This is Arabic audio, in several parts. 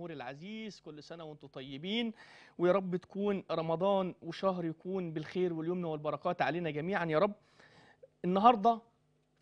الجمهور العزيز كل سنة وانتم طيبين ويا رب تكون رمضان وشهر يكون بالخير واليمن والبركات علينا جميعا يا رب النهاردة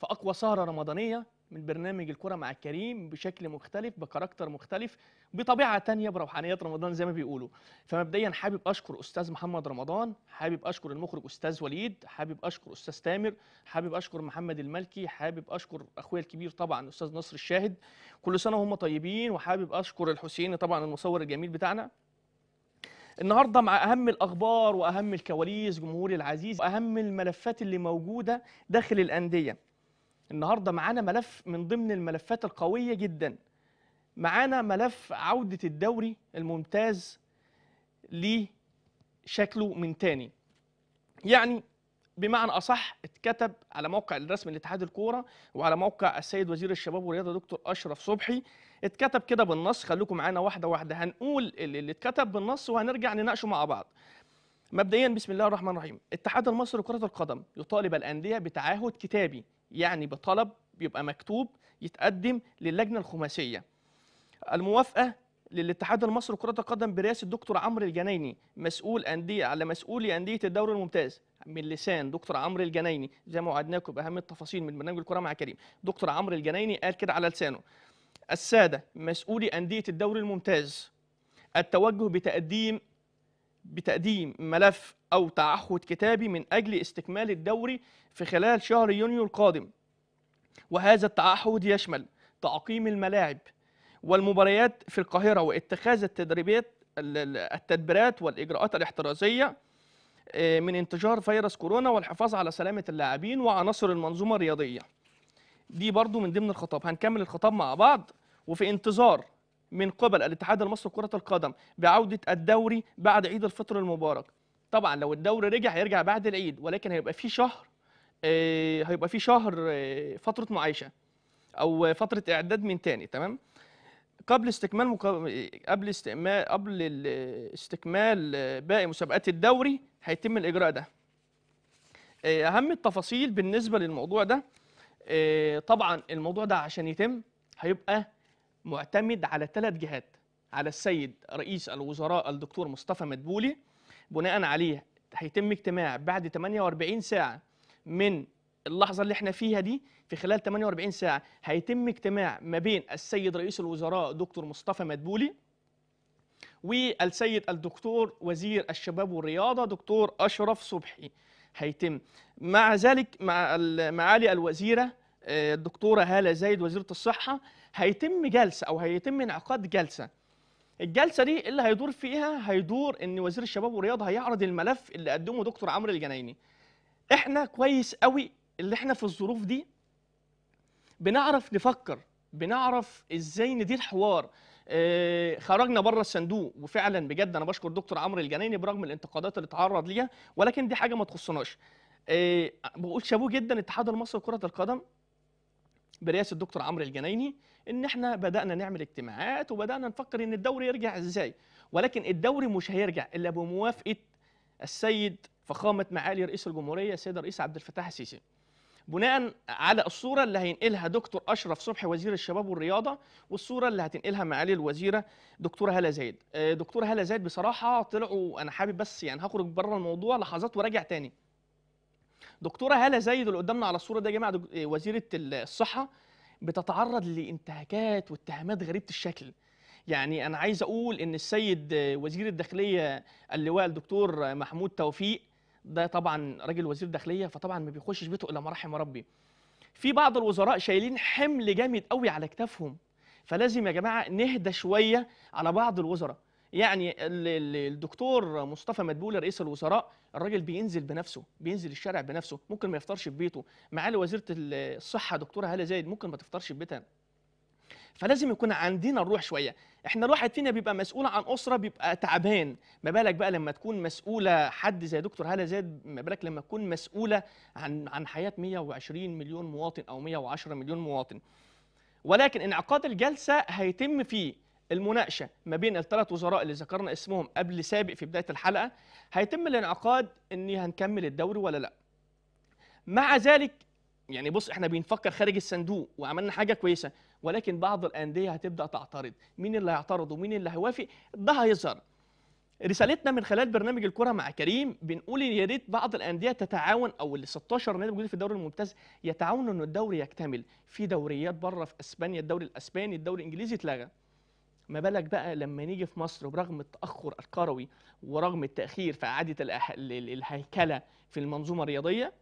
في أقوى سهرة رمضانية من برنامج الكرة مع كريم بشكل مختلف بكاركتر مختلف بطبيعة تانية بروحانيات رمضان زي ما بيقولوا فمبدئيا حابب أشكر أستاذ محمد رمضان حابب أشكر المخرج أستاذ وليد حابب أشكر أستاذ تامر حابب أشكر محمد الملكي حابب أشكر أخويا الكبير طبعا أستاذ نصر الشاهد كل سنة وهم طيبين وحابب أشكر الحسيني طبعا المصور الجميل بتاعنا النهارده مع اهم الاخبار واهم الكواليس جمهوري العزيز واهم الملفات اللي موجوده داخل الانديه النهارده معانا ملف من ضمن الملفات القويه جدا معانا ملف عوده الدوري الممتاز لشكله من تاني يعني بمعنى اصح اتكتب على موقع الرسمي لاتحاد الكوره وعلى موقع السيد وزير الشباب والرياضه دكتور اشرف صبحي اتكتب كده بالنص خليكم معانا واحده واحده هنقول اللي اتكتب بالنص وهنرجع نناقشه مع بعض مبدئيا بسم الله الرحمن الرحيم الاتحاد المصري لكره القدم يطالب الانديه بتعهد كتابي يعني بطلب بيبقى مكتوب يتقدم للجنه الخماسيه الموافقه للاتحاد المصري لكره القدم برئاسه الدكتور عمرو الجنايني مسؤول انديه على مسؤولي انديه الدوري الممتاز من لسان دكتور عمرو الجنايني زي ما وعدناكم باهم التفاصيل من برنامج الكره مع كريم دكتور عمرو الجنايني قال كده على لسانه الساده مسؤولي انديه الدوري الممتاز التوجه بتقديم بتقديم ملف أو تعهد كتابي من أجل استكمال الدوري في خلال شهر يونيو القادم وهذا التعهد يشمل تعقيم الملاعب والمباريات في القاهرة واتخاذ التدريبات التدبيرات والإجراءات الاحترازية آه، من انتشار فيروس كورونا والحفاظ على سلامة اللاعبين وعناصر المنظومة الرياضية دي برضو من ضمن الخطاب هنكمل الخطاب مع بعض وفي انتظار من قبل الاتحاد المصري لكرة القدم بعودة الدوري بعد عيد الفطر المبارك طبعا لو الدوري رجع هيرجع بعد العيد ولكن هيبقى في شهر آه، هيبقى في شهر آه، فترة معايشة أو فترة إعداد من تاني تمام قبل استكمال مكو... قبل استكمال قبل استكمال آه، باقي مسابقات الدوري هيتم الإجراء ده أهم التفاصيل بالنسبة للموضوع ده طبعا الموضوع ده عشان يتم هيبقى معتمد على ثلاث جهات على السيد رئيس الوزراء الدكتور مصطفى مدبولي بناء عليه هيتم اجتماع بعد 48 ساعه من اللحظه اللي احنا فيها دي في خلال 48 ساعه هيتم اجتماع ما بين السيد رئيس الوزراء دكتور مصطفى مدبولي والسيد الدكتور وزير الشباب والرياضه دكتور اشرف صبحي هيتم مع ذلك مع معالي الوزيره آه، الدكتوره هاله زايد وزيره الصحه هيتم جلسه او هيتم انعقاد جلسه الجلسه دي اللي هيدور فيها هيدور ان وزير الشباب والرياضه هيعرض الملف اللي قدمه دكتور عمرو الجنايني احنا كويس قوي اللي احنا في الظروف دي بنعرف نفكر بنعرف ازاي ندير حوار اه خرجنا بره الصندوق وفعلا بجد انا بشكر دكتور عمرو الجنايني برغم الانتقادات اللي اتعرض ليها ولكن دي حاجه ما تخصناش اه بقول شابوه جدا الاتحاد المصري لكره القدم برئاسه الدكتور عمرو الجنايني ان احنا بدانا نعمل اجتماعات وبدانا نفكر ان الدوري يرجع ازاي ولكن الدوري مش هيرجع الا بموافقه السيد فخامه معالي رئيس الجمهوريه السيد الرئيس عبد الفتاح السيسي بناء على الصوره اللي هينقلها دكتور اشرف صبحي وزير الشباب والرياضه والصوره اللي هتنقلها معالي الوزيره دكتوره هاله زايد آه، دكتوره هاله زايد بصراحه طلعوا انا حابب بس يعني هخرج بره الموضوع لحظات وراجع تاني دكتوره هاله زايد اللي قدامنا على الصوره دي يا جماعه إيه، وزيره الصحه بتتعرض لانتهاكات واتهامات غريبه الشكل يعني انا عايز اقول ان السيد وزير الداخليه اللواء الدكتور محمود توفيق ده طبعا راجل وزير داخليه فطبعا ما بيخشش بيته الا ما رحم ربي في بعض الوزراء شايلين حمل جامد قوي على كتافهم فلازم يا جماعه نهدى شويه على بعض الوزراء يعني الدكتور مصطفى مدبولي رئيس الوزراء الراجل بينزل بنفسه بينزل الشارع بنفسه ممكن ما يفطرش في بيته معالي وزيره الصحه دكتوره هاله زايد ممكن ما تفطرش في بيتها فلازم يكون عندنا الروح شويه احنا الواحد فينا بيبقى مسؤول عن اسره بيبقى تعبان ما بالك بقى لما تكون مسؤوله حد زي دكتور هاله زايد ما بالك لما تكون مسؤوله عن عن حياه 120 مليون مواطن او 110 مليون مواطن ولكن انعقاد الجلسه هيتم فيه المناقشه ما بين الثلاث وزراء اللي ذكرنا اسمهم قبل سابق في بدايه الحلقه هيتم الانعقاد ان هنكمل الدوري ولا لا مع ذلك يعني بص احنا بنفكر خارج الصندوق وعملنا حاجه كويسه ولكن بعض الانديه هتبدا تعترض مين اللي هيعترض ومين اللي هيوافق ده هيظهر رسالتنا من خلال برنامج الكره مع كريم بنقول يا ريت بعض الانديه تتعاون او ال 16 نادي موجودين في الدوري الممتاز يتعاونوا ان الدوري يكتمل في دوريات بره في اسبانيا الدوري الاسباني الدوري الانجليزي اتلغى ما بالك بقى لما نيجي في مصر برغم التاخر الكروي ورغم التاخير في اعاده الهيكله في المنظومه الرياضيه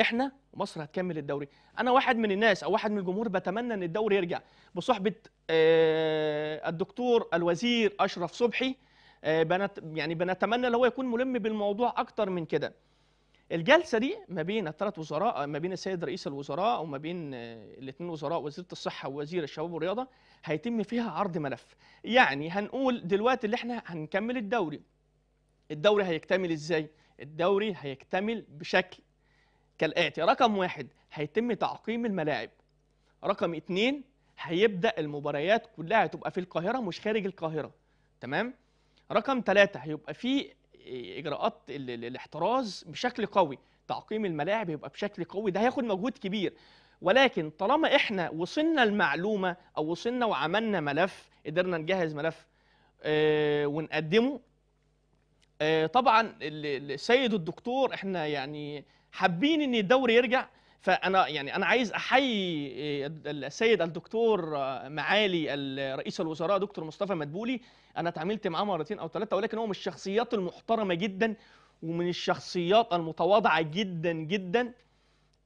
احنا مصر هتكمل الدوري انا واحد من الناس او واحد من الجمهور بتمنى ان الدوري يرجع بصحبه آه، الدكتور الوزير اشرف صبحي آه، بنت يعني بنتمنى ان هو يكون ملم بالموضوع اكتر من كده الجلسه دي ما بين الثلاث وزراء ما بين السيد رئيس الوزراء وما بين آه، الاثنين وزراء وزيره الصحه ووزير الشباب والرياضه هيتم فيها عرض ملف يعني هنقول دلوقتي اللي احنا هنكمل الدوري الدوري هيكتمل ازاي الدوري هيكتمل بشكل كالاتي رقم واحد هيتم تعقيم الملاعب رقم اتنين هيبدا المباريات كلها هتبقى في القاهره مش خارج القاهره تمام رقم ثلاثة هيبقى في اجراءات الاحتراز بشكل قوي تعقيم الملاعب يبقى بشكل قوي ده هياخد مجهود كبير ولكن طالما احنا وصلنا المعلومه او وصلنا وعملنا ملف قدرنا نجهز ملف آه، ونقدمه آه، طبعا السيد الدكتور احنا يعني حابين ان الدوري يرجع فانا يعني انا عايز احيي آه، السيد الدكتور آه، معالي رئيس الوزراء دكتور مصطفى مدبولي انا اتعاملت معاه مرتين او ثلاثه ولكن هو من الشخصيات المحترمه جدا ومن الشخصيات المتواضعه جدا جدا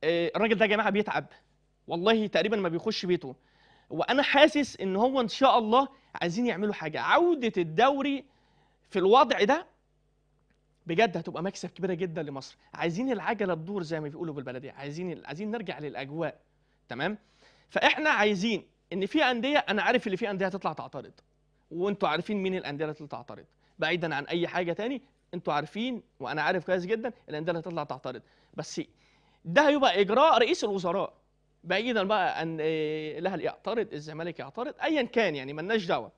آه، الراجل ده يا جماعه بيتعب والله تقريبا ما بيخش بيته وانا حاسس ان هو ان شاء الله عايزين يعملوا حاجه عوده الدوري في الوضع ده بجد هتبقى مكسب كبيره جدا لمصر عايزين العجله تدور زي ما بيقولوا بالبلديه عايزين عايزين نرجع للاجواء تمام فاحنا عايزين ان في انديه انا عارف اللي في انديه هتطلع تعترض وانتوا عارفين مين الانديه اللي هتطلع تعترض بعيدا عن اي حاجه تاني انتوا عارفين وانا عارف كويس جدا الانديه اللي هتطلع تعترض بس ده هيبقى اجراء رئيس الوزراء بعيدا بقى ان آه، الاهلي يعترض الزمالك يعترض ايا كان يعني ملناش دعوه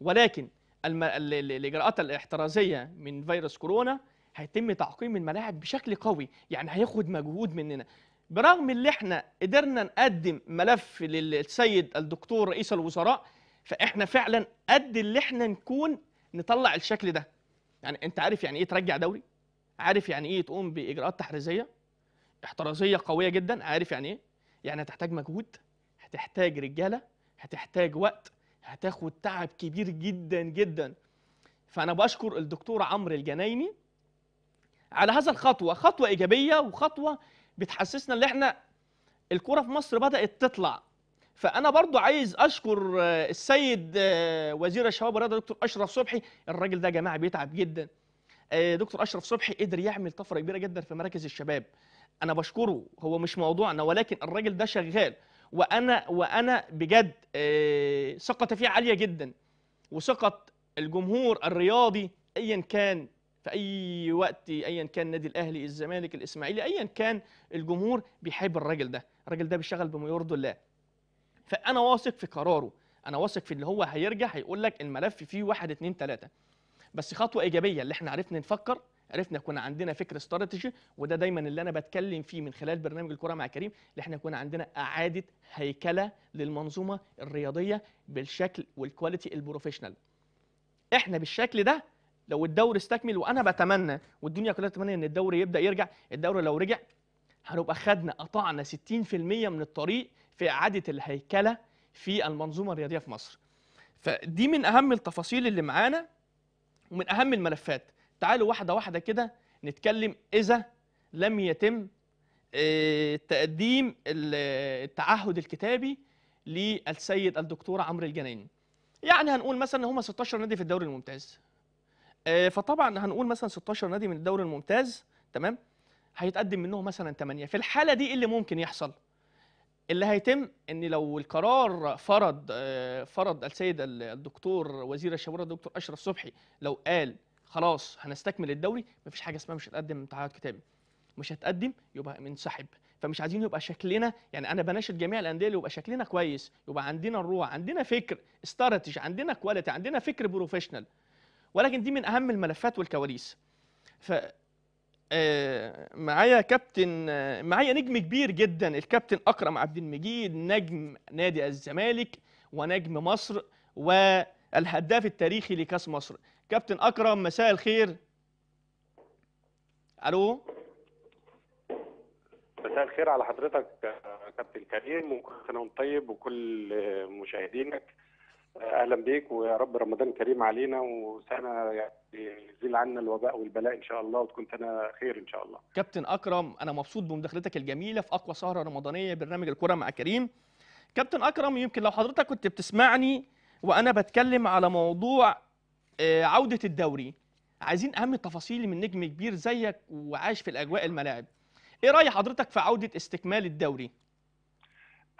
ولكن الاجراءات الاحترازيه من فيروس كورونا هيتم تعقيم الملاعب بشكل قوي يعني هياخد مجهود مننا برغم ان احنا قدرنا نقدم ملف للسيد الدكتور رئيس الوزراء فاحنا فعلا قد اللي احنا نكون نطلع الشكل ده يعني انت عارف يعني ايه ترجع دوري عارف يعني ايه تقوم باجراءات تحريزيه احترازيه قويه جدا عارف يعني ايه يعني هتحتاج مجهود هتحتاج رجاله هتحتاج وقت هتاخد تعب كبير جدا جدا فانا بشكر الدكتور عمرو الجنايني على هذا الخطوه خطوه ايجابيه وخطوه بتحسسنا ان احنا الكوره في مصر بدات تطلع فانا برضو عايز اشكر آه، السيد آه، وزير الشباب والرياضه دكتور اشرف صبحي الراجل ده يا جماعه بيتعب جدا آه، دكتور اشرف صبحي قدر يعمل طفره كبيره جدا في مراكز الشباب انا بشكره هو مش موضوعنا ولكن الراجل ده شغال وانا وانا بجد آه، ثقتي فيه عاليه جدا وثقه الجمهور الرياضي ايا كان في اي وقت ايا كان النادي الاهلي الزمالك الاسماعيلي ايا كان الجمهور بيحب الراجل ده الراجل ده بيشتغل بما يرضي الله فانا واثق في قراره انا واثق في اللي هو هيرجع هيقول لك الملف فيه واحد اتنين تلاته بس خطوه ايجابيه اللي احنا عرفنا نفكر عرفنا يكون عندنا فكر استراتيجي وده دايما اللي انا بتكلم فيه من خلال برنامج الكره مع كريم اللي احنا يكون عندنا اعاده هيكله للمنظومه الرياضيه بالشكل والكواليتي البروفيشنال احنا بالشكل ده لو الدوري استكمل وانا بتمنى والدنيا كلها تتمنى ان الدوري يبدا يرجع الدوري لو رجع هنبقى خدنا قطعنا 60% من الطريق في اعاده الهيكله في المنظومه الرياضيه في مصر فدي من اهم التفاصيل اللي معانا ومن أهم الملفات تعالوا واحدة واحدة كده نتكلم إذا لم يتم آه، تقديم التعهد الكتابي للسيد الدكتور عمرو الجنايني يعني هنقول مثلا هم 16 نادي في الدوري الممتاز آه، فطبعا هنقول مثلا 16 نادي من الدوري الممتاز تمام هيتقدم منهم مثلا 8 في الحاله دي ايه اللي ممكن يحصل اللي هيتم ان لو القرار فرض آه، فرض السيد الدكتور وزير الشباب الدكتور اشرف صبحي لو قال خلاص هنستكمل الدوري مفيش حاجه اسمها مش هتقدم تعهد كتابي مش هتقدم يبقى منسحب فمش عايزين يبقى شكلنا يعني انا بناشد جميع الانديه اللي يبقى شكلنا كويس يبقى عندنا الروح عندنا فكر استراتيجي عندنا كواليتي عندنا فكر بروفيشنال ولكن دي من اهم الملفات والكواليس ف معايا كابتن معايا نجم كبير جدا الكابتن اكرم عبد المجيد نجم نادي الزمالك ونجم مصر والهداف التاريخي لكاس مصر كابتن اكرم مساء الخير الو مساء الخير على حضرتك كابتن كريم وكل سنه طيب وكل مشاهدينك اهلا بيك ويا رب رمضان كريم علينا وسنه يعني يزيل عنا الوباء والبلاء ان شاء الله وتكون سنه خير ان شاء الله. كابتن اكرم انا مبسوط بمداخلتك الجميله في اقوى سهره رمضانيه برنامج الكره مع كريم. كابتن اكرم يمكن لو حضرتك كنت بتسمعني وانا بتكلم على موضوع آه، عوده الدوري عايزين اهم التفاصيل من نجم كبير زيك وعايش في الاجواء الملاعب. ايه راي حضرتك في عوده استكمال الدوري؟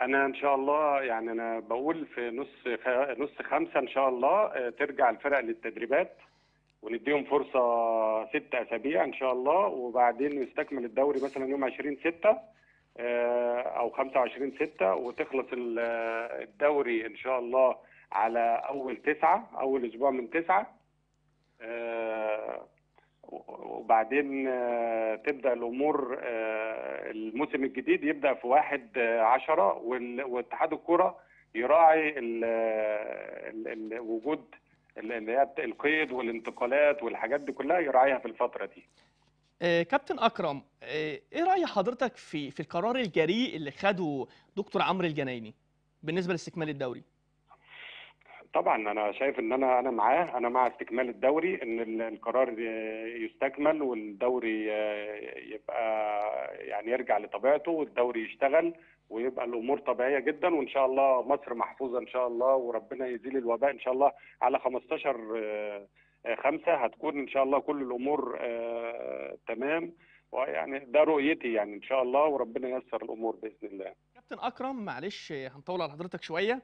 انا ان شاء الله يعني انا بقول في نص نص خمسه ان شاء الله آه، ترجع الفرق للتدريبات ونديهم فرصه ست اسابيع ان شاء الله وبعدين يستكمل الدوري مثلا يوم 20 6 آه، او 25 6 وتخلص الدوري ان شاء الله على اول تسعه اول اسبوع من تسعه آه، وبعدين تبدا الامور الموسم الجديد يبدا في 1 10 واتحاد الكره يراعي ال وجود اللي هي القيد والانتقالات والحاجات دي كلها يراعيها في الفتره دي. آه، كابتن اكرم آه، ايه راي حضرتك في في القرار الجريء اللي خده دكتور عمرو الجنايني بالنسبه لاستكمال الدوري؟ طبعا انا شايف ان انا انا معاه انا مع استكمال الدوري ان القرار يستكمل والدوري آه، يبقى يعني يرجع لطبيعته والدوري يشتغل ويبقى الامور طبيعيه جدا وان شاء الله مصر محفوظه ان شاء الله وربنا يزيل الوباء ان شاء الله على 15 آه، خمسة هتكون ان شاء الله كل الامور آه، تمام ويعني ده رؤيتي يعني ان شاء الله وربنا ييسر الامور باذن الله كابتن اكرم معلش هنطول على حضرتك شويه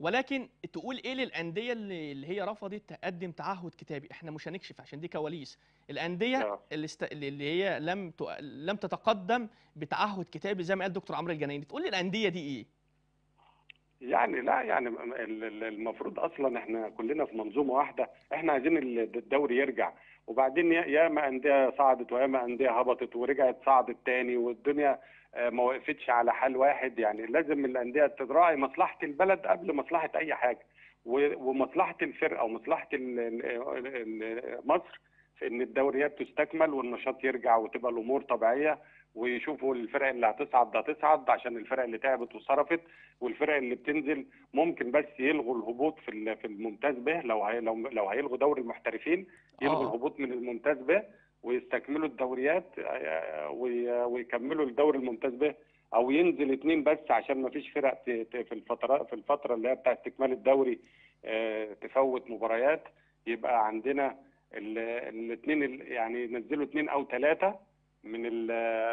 ولكن تقول ايه للانديه اللي هي رفضت تقدم تعهد كتابي احنا مش هنكشف عشان دي كواليس الانديه نعم. اللي, است... اللي هي لم ت... لم تتقدم بتعهد كتابي زي ما قال دكتور عمرو الجنايني تقول لي الانديه دي ايه يعني لا يعني المفروض اصلا احنا كلنا في منظومه واحده احنا عايزين الدوري يرجع وبعدين ياما انديه صعدت وياما انديه هبطت ورجعت صعدت تاني والدنيا آه، ما وقفتش على حال واحد يعني لازم الانديه تراعي مصلحه البلد قبل مصلحه اي حاجه ومصلحه الفرقه ومصلحه مصر في ان الدوريات تستكمل والنشاط يرجع وتبقى الامور طبيعيه ويشوفوا الفرق اللي هتصعد ده هتصعد عشان الفرق اللي تعبت وصرفت والفرق اللي بتنزل ممكن بس يلغوا الهبوط في في الممتاز به لو لو لو هيلغوا دوري المحترفين يلغوا آه. الهبوط من الممتاز به ويستكملوا الدوريات آه، ويكملوا الدوري الممتاز به او ينزل اثنين بس عشان ما فيش فرق في الفتره في الفتره اللي هي بتاعه استكمال الدوري آه، تفوت مباريات يبقى عندنا الاثنين يعني ينزلوا اثنين او ثلاثه من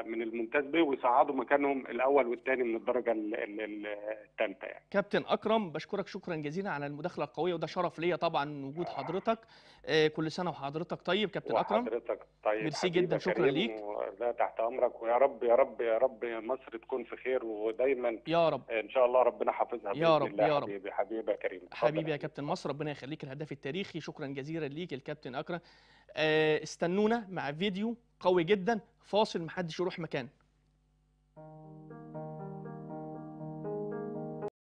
من الممتاز ب ويصعدوا مكانهم الاول والثاني من الدرجه الثالثه يعني. كابتن اكرم بشكرك شكرا جزيلا على المداخله القويه وده شرف ليا طبعا وجود حضرتك آه، كل سنه وحضرتك طيب كابتن اكرم حضرتك طيب ميرسي جدا شكرا ليك لا تحت امرك ويا رب يا رب يا رب مصر تكون في خير ودايما يا رب ان شاء الله ربنا حافظها يا رب يا رب حبيبي حبيبي يا كريم حبيبي يا كابتن مصر ربنا يخليك الهداف التاريخي شكرا جزيلا ليك الكابتن اكرم آه، استنونا مع فيديو قوي جدا فاصل محدش يروح مكان